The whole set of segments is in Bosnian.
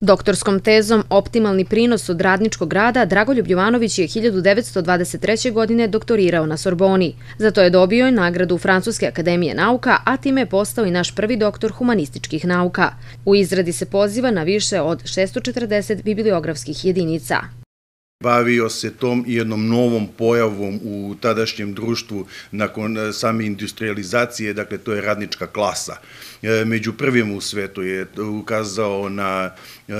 Doktorskom tezom Optimalni prinos od radničkog rada Dragoljub Jovanović je 1923. godine doktorirao na Sorboni. Za to je dobio i nagradu Francuske akademije nauka, a time je postao i naš prvi doktor humanističkih nauka. U izradi se poziva na više od 640 bibliografskih jedinica bavio se tom i jednom novom pojavom u tadašnjem društvu nakon e, same industrializacije, dakle to je radnička klasa. E, među prvim u svetu je ukazao na e,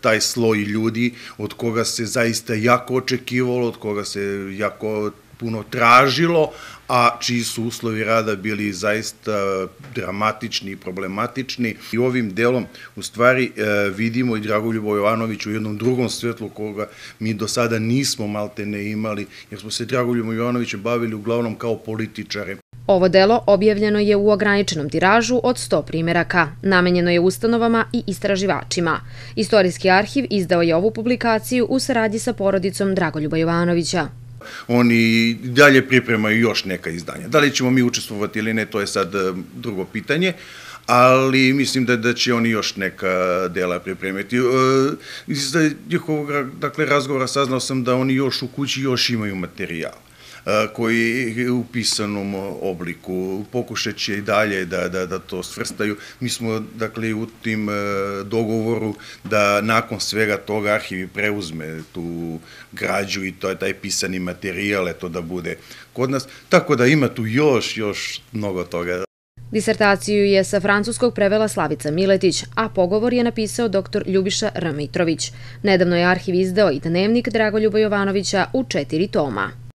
taj sloj ljudi od koga se zaista jako očekivalo, od koga se jako puno tražilo, a čiji su uslovi rada bili zaista dramatični i problematični. I ovim delom u stvari e, vidimo i Dragoljubo Jovanović u jednom drugom svetlu koga mi do sada nismo malte ne imali, jer smo se Dragoljubo Jovanoviće bavili uglavnom kao političare. Ovo delo objavljeno je u ograničenom tiražu od 100 primjeraka. Namenjeno je ustanovama i istraživačima. Istorijski arhiv izdao je ovu publikaciju u saradnji sa porodicom Dragoljuba Jovanovića. Oni dalje pripremaju još neka izdanja. Da li ćemo mi učestvovati ili ne, to je sad e, drugo pitanje ali mislim da da će oni još neka dela pripremiti. E, iz e, njihovog dakle, razgovora saznao sam da oni još u kući još imaju materijal koji je u pisanom obliku. Pokušat će i dalje da, da, da to svrstaju. Mi smo dakle, u tim dogovoru da nakon svega toga arhivi preuzme tu građu i to je taj pisani materijal to da bude kod nas. Tako da ima tu još, još mnogo toga. Disertaciju je sa francuskog prevela Slavica Miletić, a pogovor je napisao dr. Ljubiša Ramitrović. Nedavno je arhiv izdao i dnevnik Dragoljuba Jovanovića u četiri toma.